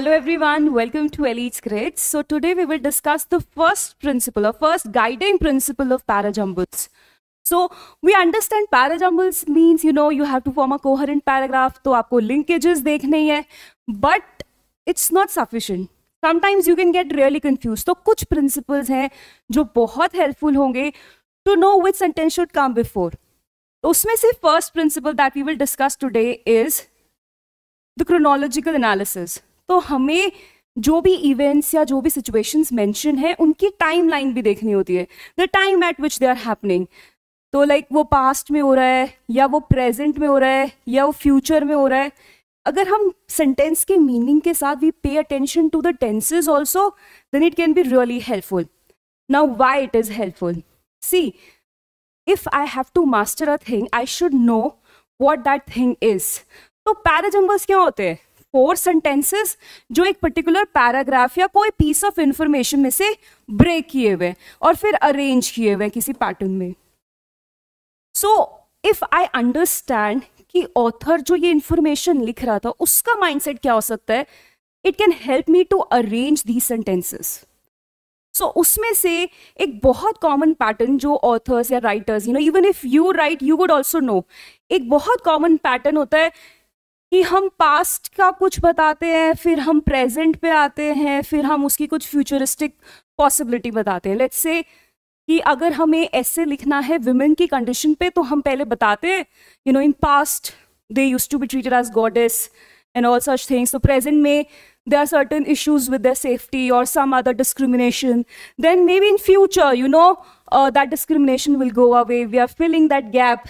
Hello everyone, welcome to Elite's Grades. So today we will discuss the first principle or first guiding principle of parajumbles. So we understand parajumbles means you know you have to form a coherent paragraph So you linkages to हैं but it's not sufficient. Sometimes you can get really confused. So, some principles हैं जो helpful to know which sentence should come before. तो उसमें first principle that we will discuss today is the chronological analysis. तो हमें जो भी events या जो भी सिचुएशंस मेंशन है उनकी टाइमलाइन भी देखनी होती है the time at which they are happening तो लाइक like, वो पास्ट में हो रहा है या वो प्रेजेंट में हो रहा है या वो फ्यूचर में हो रहा है अगर हम सेंटेंस के मीनिंग के साथ we pay attention to the tenses also then it can be really helpful now why it is helpful see if I have to master a thing I should know what that thing is तो parajumbles क्या होते हैं four sentences जो एक particular paragraph या कोई piece of information में से ब्रेक किए हुए और फिर अरेंज किए हुए किसी पैटर्न में सो इफ आई अंडरस्टैंड कि ऑथर जो ये इंफॉर्मेशन लिख रहा था उसका माइंडसेट क्या हो सकता है it can help me to arrange the sentences so उसमें से एक बहुत कॉमन पैटर्न जो ऑथर्स या writers you know even if you write you would also know एक बहुत कॉमन पैटर्न होता है कि हम पास्ट का कुछ बताते हैं फिर हम प्रेजेंट पे आते हैं फिर हम उसकी कुछ फ्यूचरिस्टिक पॉसिबिलिटी बताते हैं लेट्स से कि अगर हमें ऐसे लिखना है विमेन की कंडीशन पे तो हम पहले बताते हैं you know in past they used to be treated as goddess and all such things तो प्रेजेंट में they are certain issues with the safety और some other discrimination then maybe in future you know that discrimination will go away we are filling that gap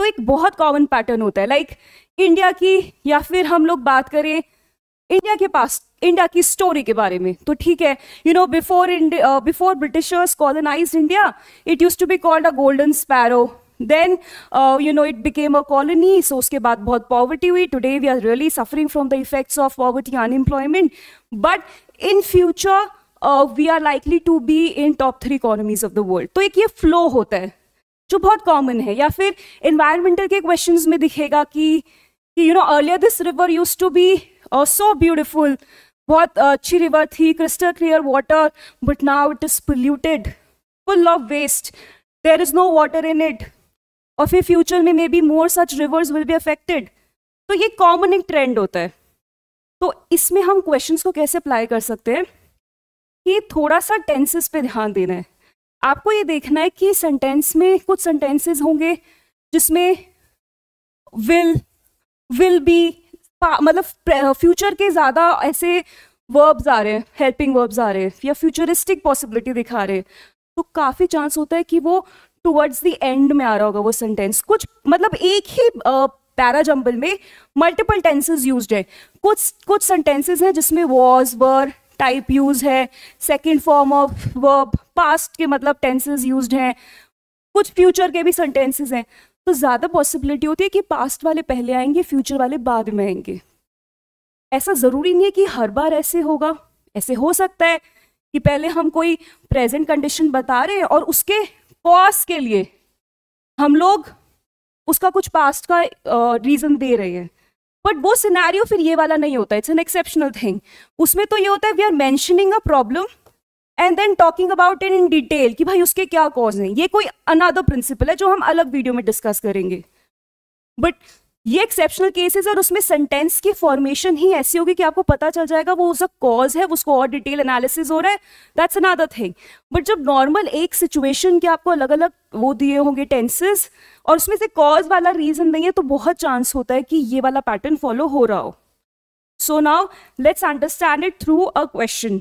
तो एक बहुत common pattern होता है like like, India की या फिर हम लोग बात करें इंडिया के पास इंडिया की स्टोरी के बारे में तो ठीक है you know before before Britishers colonize India it used to be called a golden sparrow then you know it became a colony so उसके बाद बहुत पॉवर्टी हुई today we are really suffering from the effects of poverty unemployment but in future we are likely to be in top three economies of the world तो एक ये flow होता है जो बहुत कॉमन है या फिर इन्वायरमेंटल के क्वेश्चन में दिखेगा कि you know earlier this river used to be so beautiful बहुत अच्छी रिवर थी crystal clear water but now it is polluted full of waste there is no water in it और फिर फ्यूचर में maybe more such rivers will be affected तो ये common एक trend होता है तो इसमें हम क्वेश्चंस को कैसे अप्लाई कर सकते हैं कि थोड़ा सा टेंसेस पे ध्यान देना है आपको ये देखना है कि सेंटेंस में कुछ सेंटेंसेस होंगे जिसमें विल विल बी मतलब फ्यूचर uh, के ज़्यादा ऐसे वर्ब्स आ रहे हैं हेल्पिंग वर्ब्स आ रहे हैं या फ्यूचरिस्टिक पॉसिबिलिटी दिखा रहे हैं तो काफ़ी चांस होता है कि वो टुवर्ड्स द एंड में आ रहा होगा वो सेंटेंस कुछ मतलब एक ही पैराजम्बल uh, में मल्टीपल टेंसेज यूज है कुछ कुछ सेंटेंसेज हैं जिसमें वॉज वर टाइप यूज है second form of verb past के मतलब टेंसेज यूज हैं कुछ फ्यूचर के भी सेंटेंसेज हैं तो ज़्यादा पॉसिबिलिटी होती है कि पास्ट वाले पहले आएंगे फ्यूचर वाले बाद में आएंगे ऐसा ज़रूरी नहीं है कि हर बार ऐसे होगा ऐसे हो सकता है कि पहले हम कोई प्रेजेंट कंडीशन बता रहे हैं और उसके कॉज के लिए हम लोग उसका कुछ पास्ट का रीज़न दे रहे हैं बट वो सिनेरियो फिर ये वाला नहीं होता इट्स एन एक्सेप्शनल थिंग उसमें तो ये होता है we are mentioning a problem and then talking about in detail कि भाई उसके क्या कॉज हैं ये कोई अनादर प्रिंसिपल है जो हम अलग वीडियो में डिस्कस करेंगे बट ये एक्सेप्शनल केसेस और उसमें सेंटेंस की फॉर्मेशन ही ऐसी होगी कि आपको पता चल जाएगा वो उसका कॉज है उसको और डिटेल एनालिसिस हो रहा है दैट्स अनदर थिंग बट जब नॉर्मल एक सिचुएशन के आपको अलग अलग वो दिए होंगे टेंसेस और उसमें से कॉज वाला रीजन नहीं है तो बहुत चांस होता है कि ये वाला पैटर्न फॉलो हो रहा हो so now let's understand it through a question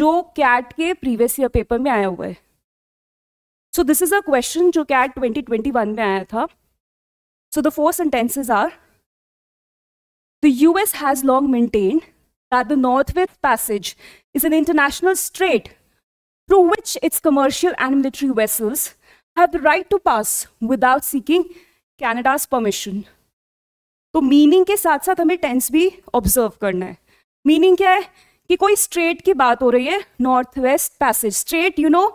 जो कैट के प्रीवियस ईयर पेपर में आया हुआ है so this is a question जो कैट 2021 में आया था So the four sentences are The US has long maintained that the Northwest Passage is an international strait through which its commercial and military vessels have the right to pass without seeking Canada's permission. So meaning के साथ साथ हमें tense भी observe करना है Meaning क्या है कि कोई strait की बात हो रही है Northwest Passage strait you know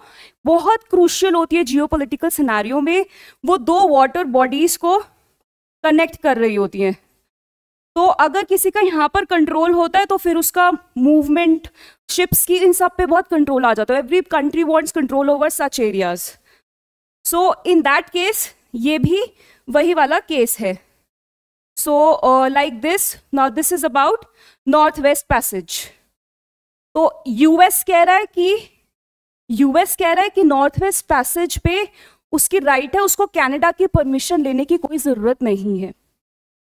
बहुत क्रूशियल होती है जियोपॉलिटिकल सिनेरियो में वो दो वाटर बॉडीज को कनेक्ट कर रही होती हैं तो अगर किसी का यहाँ पर कंट्रोल होता है तो फिर उसका मूवमेंट शिप्स की इन सब पे बहुत कंट्रोल आ जाता है every country wants control over such areas so in that case ये भी वही वाला केस है so like this now this is about north west passage तो यूएस कह रहा है कि यूएस कह रहा है कि नॉर्थ वेस्ट पैसेज पे उसकी राइट है उसको कैनेडा की परमिशन लेने की कोई ज़रूरत नहीं है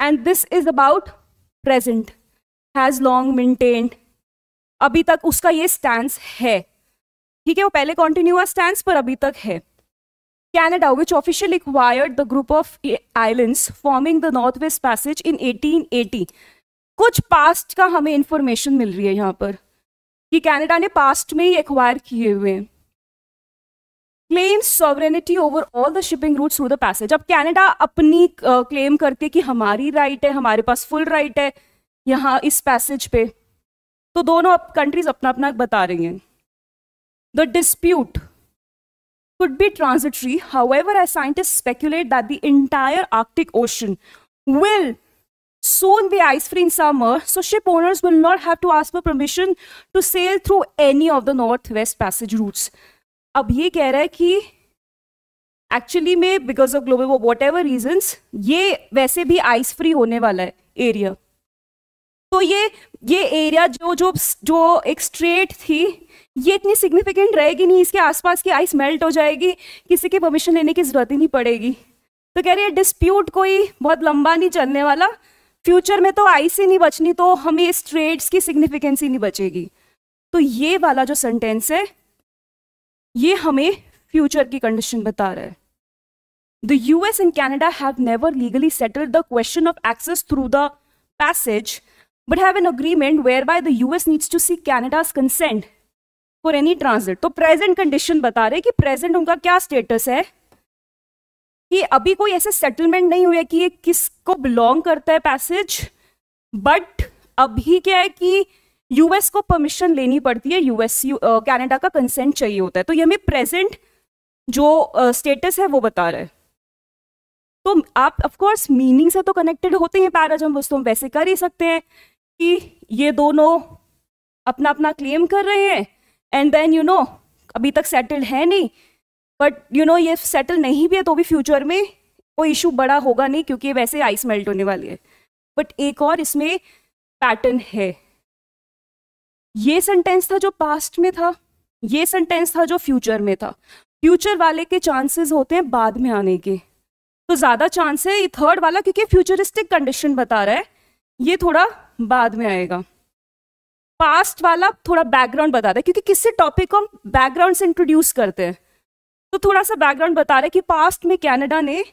and this is about present has long maintained अभी तक उसका ये स्टैंड है ठीक है वो पहले कॉन्टिन्यू स्टैंड पर अभी तक है Canada, which officially acquired the group of islands forming the Northwest Passage in 1880. कुछ पास्ट का हमें इंफॉर्मेशन मिल रही है यहाँ पर कि कैनेडा ने पास्ट में ही एक्वायर किए हुए हैं claims sovereignty over all the shipping routes through the passage. अब कनाडा अपनी क्लेम uh, करती है कि हमारी राइट right है हमारे पास फुल राइट right है यहाँ इस पैसेज पे तो दोनों अब कंट्रीज अपना अपना बता रही हैं the dispute could be transitory. However, as scientists speculate that the entire Arctic Ocean will soon be ice free in summer, so ship owners will not have to ask for permission to sail through any of the Northwest Passage routes. अब ये कह रहा है कि actually में because of global वो whatever reasons ये वैसे भी आइस फ्री होने वाला है एरिया तो ये ये एरिया जो जो जो एक स्ट्रेट थी ये इतनी सिग्निफिकेंट रहेगी नहीं इसके आसपास की आइस मेल्ट हो जाएगी किसी की परमिशन लेने की ज़रूरत ही नहीं पड़ेगी तो कह रही है डिस्प्यूट कोई बहुत लंबा नहीं चलने वाला फ्यूचर में तो आइस ही नहीं बचनी तो हमें स्ट्रेट्स की सिग्निफिकेंस ही नहीं बचेगी तो ये वाला जो सेंटेंस है ये हमें फ्यूचर की कंडीशन बता रहा है the US and Canada have never legally settled the question of access through the passage but have an agreement whereby the US needs to see Canada's consent for any transit तो present condition बता रहे कि present उनका क्या status है कि अभी कोई ऐसे सेटलमेंट नहीं हुआ कि ये किसको बिलोंग करता है पैसेज बट अभी क्या है कि यूएस को परमिशन लेनी पड़ती है यूएस कनाडा का कंसेंट चाहिए होता है तो ये हमें प्रेजेंट जो स्टेटस uh, है वो बता रहा है तो आप ऑफकोर्स मीनिंग से तो कनेक्टेड होते हैं पैराजम्बस तो हम वैसे कर ही सकते हैं कि ये दोनों अपना अपना क्लेम कर रहे हैं एंड देन यू नो अभी तक सेटल्ड है नहीं बट यू नो ये सेटल नहीं भी है तो भी फ्यूचर में कोई इशू बड़ा होगा नहीं क्योंकि वैसे आइस मेल्ट होने वाली है बट एक और इसमें पैटर्न है ये सेंटेंस था जो पास्ट में था ये सेंटेंस था जो फ्यूचर में था फ्यूचर वाले के चांसेस होते हैं बाद में आने के तो ज़्यादा चांस है ये थर्ड वाला क्योंकि फ्यूचरिस्टिक कंडीशन बता रहा है ये थोड़ा बाद में आएगा पास्ट वाला थोड़ा बैकग्राउंड बता रहा है क्योंकि किसी टॉपिक को हम बैकग्राउंड से इंट्रोड्यूस करते हैं तो थोड़ा सा बैकग्राउंड बता रहा है कि पास्ट में कैनेडा ने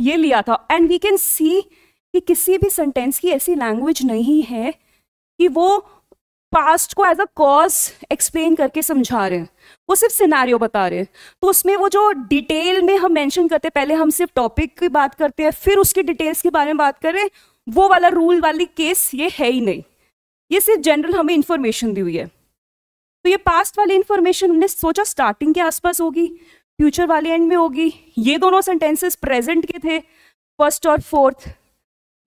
ये लिया था एंड वी कैन सी कि किसी भी सेंटेंस की ऐसी लैंग्वेज नहीं है कि वो पास्ट को एज अ कॉज एक्सप्लेन करके समझा रहे हैं वो सिर्फ सिनारियो बता रहे हैं तो उसमें वो जो डिटेल में हम मेंशन करते हैं पहले हम सिर्फ टॉपिक की बात करते हैं फिर उसकी डिटेल्स के बारे में बात कर रहे हैं वो वाला रूल वाली केस ये है ही नहीं ये सिर्फ जनरल हमें इन्फॉर्मेशन दी हुई है तो ये पास्ट वाली इन्फॉर्मेशन हमने सोचा स्टार्टिंग के आसपास होगी फ्यूचर वाले एंड में होगी ये दोनों सेंटेंसेस प्रेजेंट के थे फर्स्ट और फोर्थ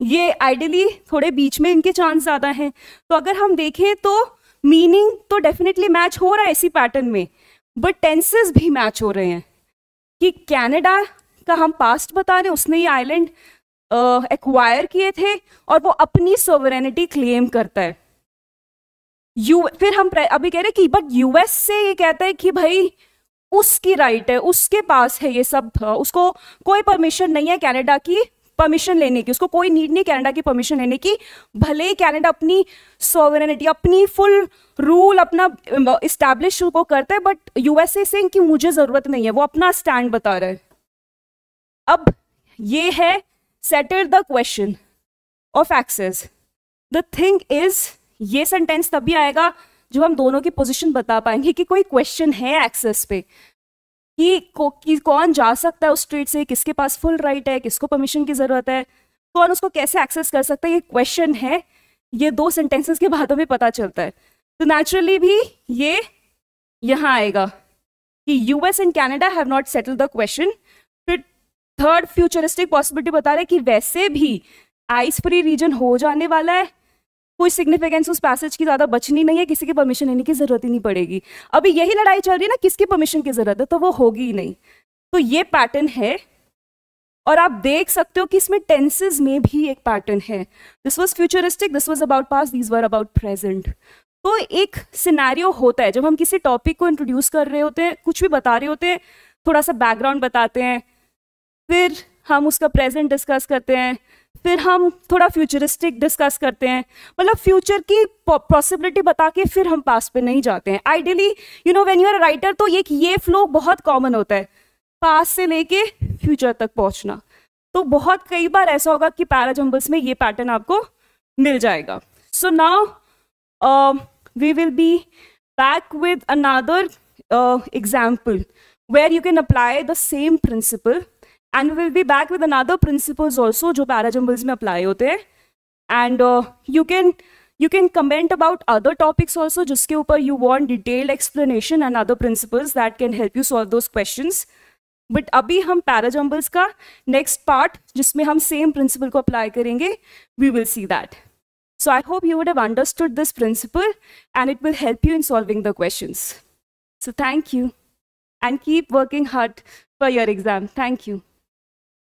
ये आइडियली थोड़े बीच में इनके चांस ज़्यादा हैं तो अगर हम देखें तो मीनिंग तो डेफिनेटली मैच हो रहा है इसी पैटर्न में बट टेंसेस भी मैच हो रहे हैं कि कैनेडा का हम पास्ट बता रहे हैं उसने ये आइलैंड एक्वायर किए थे और वो अपनी सोवरेनिटी क्लेम करता है यू फिर हम अभी कह रहे हैं कि बट यूएस से ये कहता है कि भाई उसकी राइट है उसके पास है ये सब उसको कोई परमिशन नहीं है कनाडा की परमिशन लेने की उसको कोई नीड नहीं कैनेडा की परमिशन लेने की भले ही कैनेडा अपनी सॉवरेनिटी अपनी फुल रूल अपना इस्टेब्लिश को करता है बट यूएसए से मुझे ज़रूरत नहीं है वो अपना स्टैंड बता रहा है अब ये है settle the question of access the thing is ये सेंटेंस तभी आएगा जो हम दोनों की पोजिशन बता पाएंगे कि कोई क्वेश्चन है एक्सेस पे कि, को, कि कौन जा सकता है उस स्ट्रीट से किसके पास फुल राइट है किसको परमिशन की ज़रूरत है कौन उसको कैसे एक्सेस कर सकता है ये क्वेश्चन है ये दो सेंटेंसेस के बातों में पता चलता है तो नेचुरली भी ये यहाँ आएगा कि US and Canada have not settle the question फिर थर्ड फ्यूचरिस्टिक पॉसिबिलिटी बता रहे कि वैसे भी आइस फ्री रीजन हो जाने वाला है कोई सिग्निफिकेंस उस पैसेज की ज़्यादा बचनी नहीं है किसी की परमिशन लेने की ज़रूरत ही नहीं पड़ेगी अभी यही लड़ाई चल रही है ना किसकी परमिशन की ज़रूरत है तो वो होगी ही नहीं तो ये पैटर्न है और आप देख सकते हो कि इसमें टेंसेज में भी एक पैटर्न है this was futuristic this was about past this were about present तो एक सिनेरियो होता है जब हम किसी टॉपिक को इंट्रोड्यूस कर रहे होते हैं कुछ भी बता रहे होते हैं थोड़ा सा बैकग्राउंड बताते हैं फिर हम उसका प्रेजेंट डिस्कस करते हैं फिर हम थोड़ा फ्यूचरिस्टिक डिस्कस करते हैं मतलब फ्यूचर की पॉसिबिलिटी बता के फिर हम पास पे नहीं जाते हैं ideally you know when you are writer तो एक ये फ्लो बहुत कॉमन होता है पास से लेके फ्यूचर तक पहुंचना तो बहुत कई बार ऐसा होगा कि पैराजम्बल्स में ये पैटर्न आपको मिल जाएगा so now we will be back with another example where you can apply the same principle and we will be back with another principles also जो पैराजम्बल्स में अप्लाई होते हैं and you can you can comment about other topics also जिसके ऊपर you want detailed explanation and other principles that can help you solve those question but अभी हम parajumbles का next part जिसमें हम सेम प्रिंसिपल को अप्लाई करेंगे we will see that So I hope you would have understood this principle and it will help you in solving the questions. So thank you and keep working hard for your exam. Thank you.